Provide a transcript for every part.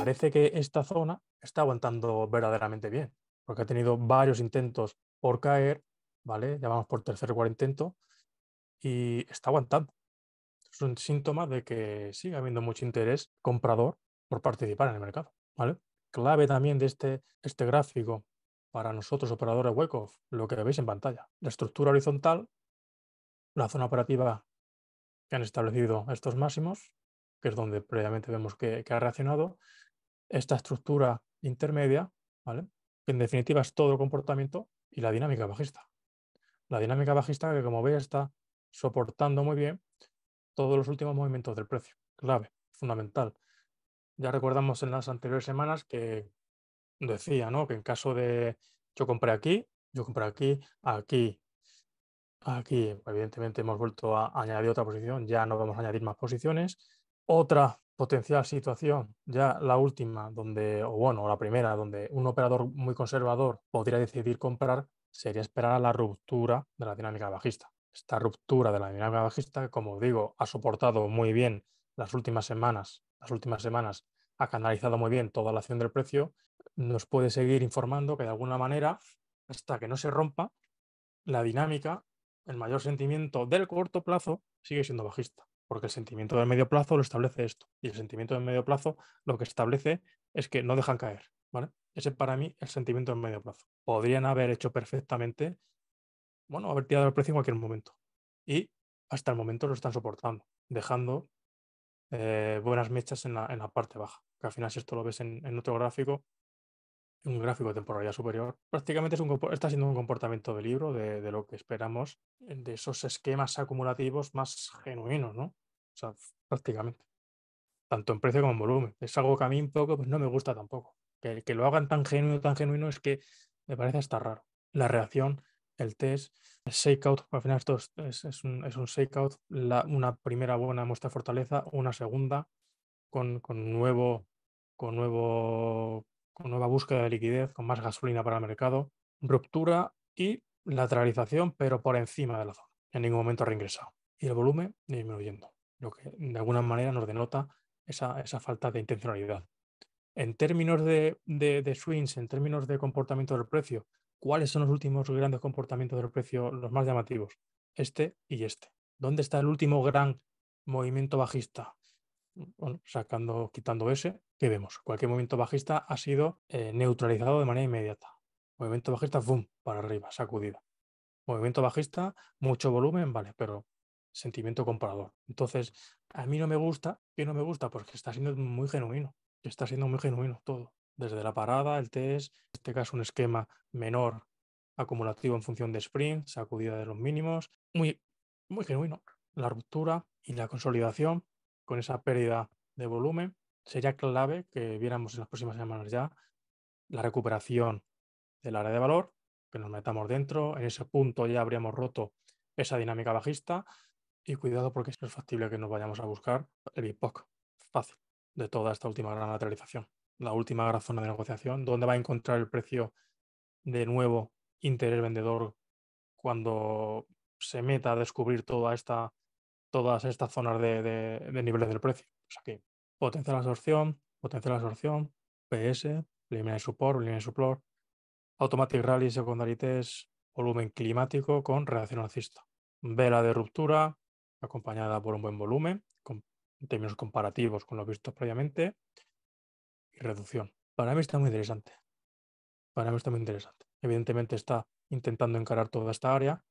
parece que esta zona está aguantando verdaderamente bien, porque ha tenido varios intentos por caer, ¿vale? Ya vamos por tercer o cuarto intento y está aguantando. Es un síntoma de que sigue habiendo mucho interés comprador por participar en el mercado, ¿vale? Clave también de este, este gráfico para nosotros operadores huecos lo que veis en pantalla. La estructura horizontal, la zona operativa que han establecido estos máximos, que es donde previamente vemos que, que ha reaccionado, esta estructura intermedia, ¿vale? que en definitiva es todo el comportamiento, y la dinámica bajista. La dinámica bajista que, como veis, está soportando muy bien todos los últimos movimientos del precio. Clave, fundamental. Ya recordamos en las anteriores semanas que decía ¿no? que en caso de yo compré aquí, yo compré aquí, aquí, aquí, evidentemente hemos vuelto a añadir otra posición, ya no vamos a añadir más posiciones. Otra potencial situación, ya la última, donde, o bueno, la primera, donde un operador muy conservador podría decidir comprar, sería esperar a la ruptura de la dinámica bajista. Esta ruptura de la dinámica bajista, como digo, ha soportado muy bien las últimas semanas, las últimas semanas ha canalizado muy bien toda la acción del precio, nos puede seguir informando que de alguna manera, hasta que no se rompa, la dinámica, el mayor sentimiento del corto plazo sigue siendo bajista porque el sentimiento del medio plazo lo establece esto. Y el sentimiento de medio plazo lo que establece es que no dejan caer. Ese para mí el sentimiento del medio plazo. Podrían haber hecho perfectamente, bueno, haber tirado el precio en cualquier momento. Y hasta el momento lo están soportando, dejando eh, buenas mechas en la, parte baja. Que al final, si esto lo ves en, en otro gráfico, un gráfico de temporalidad superior, prácticamente es está siendo un comportamiento de libro de, lo que esperamos, de esos esquemas acumulativos más genuinos, ¿no? O sea, prácticamente. Tanto en precio como en volumen. Es algo que a mí un poco pues, no me gusta tampoco. Que, que lo hagan tan genuino, tan genuino, es que me parece estar raro. La reacción, el test, el shakeout, al final esto es, un, shakeout, una primera buena muestra de fortaleza, una segunda con, con nuevo con nuevo una nueva búsqueda de liquidez, con más gasolina para el mercado, ruptura y lateralización, pero por encima de la zona. En ningún momento ha reingresado. Y el volumen disminuyendo, lo que de alguna manera nos denota esa, falta de intencionalidad. En términos de swings, en términos de comportamiento del precio, ¿cuáles son los últimos grandes comportamientos del precio, los más llamativos? Este y este. ¿Dónde está el último gran movimiento bajista? sacando, quitando ese, ¿qué vemos? Cualquier movimiento bajista ha sido eh, neutralizado de manera inmediata. Movimiento bajista, boom, para arriba, sacudida. Movimiento bajista, mucho volumen, vale, pero sentimiento comparador. Entonces, a mí no me gusta, ¿qué no me gusta? Porque pues está siendo muy genuino, está siendo muy genuino todo. Desde la parada, el test, en este caso un esquema menor acumulativo en función de sprint, sacudida de los mínimos, muy, muy genuino. La ruptura y la consolidación con esa pérdida de volumen, sería clave que viéramos en las próximas semanas ya la recuperación del área de valor, que nos metamos dentro, en ese punto ya habríamos roto esa dinámica bajista y cuidado porque es factible que nos vayamos a buscar el BIPOC fácil de toda esta última gran lateralización, la última gran zona de negociación, donde va a encontrar el precio de nuevo interés vendedor cuando se meta a descubrir toda esta todas estas zonas de, niveles del precio. Pues aquí, la absorción, potencial absorción, PS, supor, línea de support, automatic rally, secundarités, volumen climático con reacción alcista. Vela de ruptura acompañada por un buen volumen, con, en términos comparativos con lo visto previamente, y reducción. Para mí está muy interesante. Para mí está muy interesante. Evidentemente está intentando encarar toda esta área,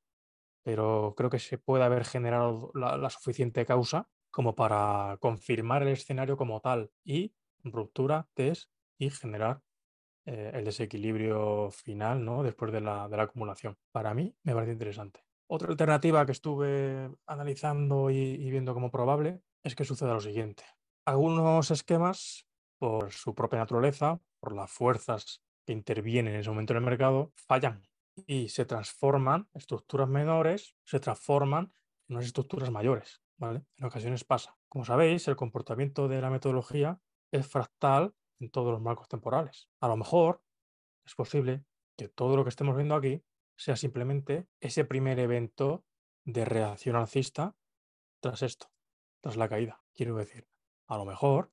pero creo que se puede haber generado la, suficiente causa como para confirmar el escenario como tal y ruptura, test y generar eh, el desequilibrio final ¿no? después de la, acumulación. Para mí me parece interesante. Otra alternativa que estuve analizando y, y viendo como probable es que suceda lo siguiente. Algunos esquemas, por su propia naturaleza, por las fuerzas que intervienen en ese momento en el mercado, fallan y se transforman estructuras menores, se transforman en unas estructuras mayores. En ocasiones pasa. Como sabéis, el comportamiento de la metodología es fractal en todos los marcos temporales. A lo mejor es posible que todo lo que estemos viendo aquí sea simplemente ese primer evento de reacción alcista tras esto, tras la caída. Quiero decir, a lo mejor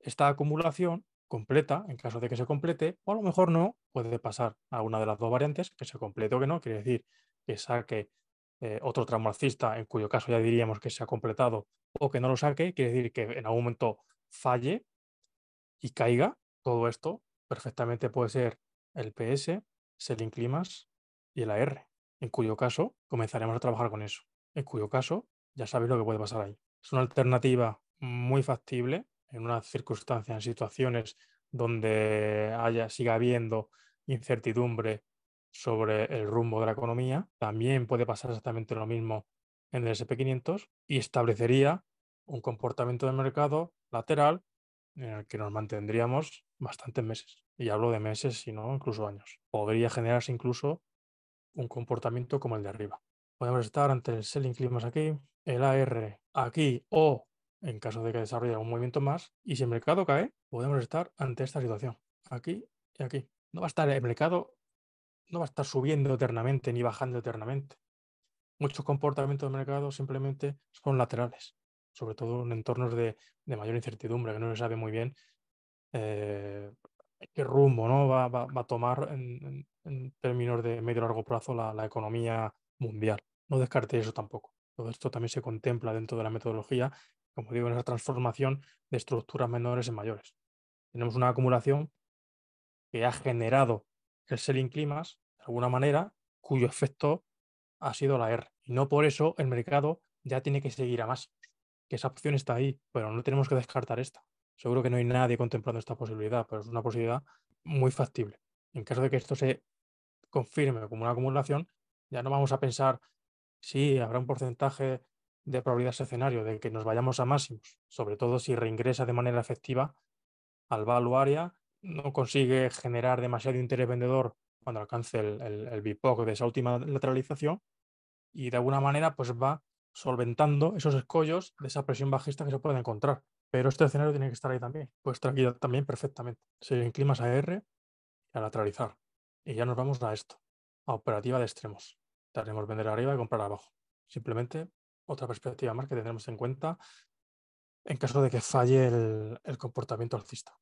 esta acumulación completa, en caso de que se complete, o a lo mejor no, puede pasar a una de las dos variantes, que se complete o que no, quiere decir que saque eh, otro tramo en cuyo caso ya diríamos que se ha completado, o que no lo saque, quiere decir que en algún momento falle y caiga. Todo esto perfectamente puede ser el PS, el Climas y el AR, en cuyo caso comenzaremos a trabajar con eso, en cuyo caso ya sabéis lo que puede pasar ahí. Es una alternativa muy factible en una circunstancia, en situaciones donde haya, siga habiendo incertidumbre sobre el rumbo de la economía. También puede pasar exactamente lo mismo en el SP500 y establecería un comportamiento de mercado lateral en el que nos mantendríamos bastantes meses. Y hablo de meses, sino incluso años. Podría generarse incluso un comportamiento como el de arriba. Podemos estar ante el selling climas aquí, el AR aquí o en caso de que desarrolle algún movimiento más. Y si el mercado cae, podemos estar ante esta situación, aquí y aquí. No va a estar el mercado, no va a estar subiendo eternamente ni bajando eternamente. Muchos comportamientos del mercado simplemente son laterales, sobre todo en entornos de, mayor incertidumbre, que no se sabe muy bien eh, qué rumbo ¿no? va, a tomar en, términos de medio largo plazo la, la economía mundial. No descarte eso tampoco. Todo esto también se contempla dentro de la metodología como digo, en esa transformación de estructuras menores en mayores. Tenemos una acumulación que ha generado el selling climas, de alguna manera, cuyo efecto ha sido la R. Y no por eso el mercado ya tiene que seguir a más. Que esa opción está ahí, pero no tenemos que descartar esta. Seguro que no hay nadie contemplando esta posibilidad, pero es una posibilidad muy factible. En caso de que esto se confirme como una acumulación, ya no vamos a pensar si habrá un porcentaje de ese escenario de que nos vayamos a máximos, sobre todo si reingresa de manera efectiva al value no consigue generar demasiado interés vendedor cuando alcance el, el, BIPOC de esa última lateralización y de alguna manera pues va solventando esos escollos de esa presión bajista que se puede encontrar. Pero este escenario tiene que estar ahí también. pues tranquilo también perfectamente. Se inclina a R y a lateralizar. Y ya nos vamos a esto, a operativa de extremos. Daremos vender arriba y comprar abajo. Simplemente otra perspectiva más que tendremos en cuenta en caso de que falle el, comportamiento alcista.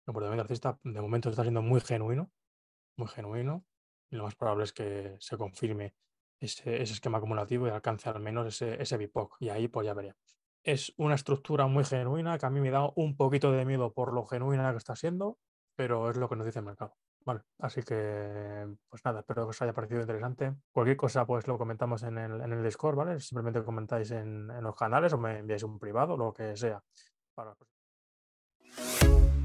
El comportamiento alcista de momento está siendo muy genuino, muy genuino, y lo más probable es que se confirme ese, esquema acumulativo y alcance al menos ese, ese BIPOC, y ahí pues ya veremos. Es una estructura muy genuina que a mí me da un poquito de miedo por lo genuina que está siendo, pero es lo que nos dice el mercado. Vale, así que pues nada, espero que os haya parecido interesante. Cualquier cosa pues lo comentamos en el, en el Discord, ¿vale? Simplemente comentáis en, en los canales o me enviáis un privado, lo que sea. Para... Pues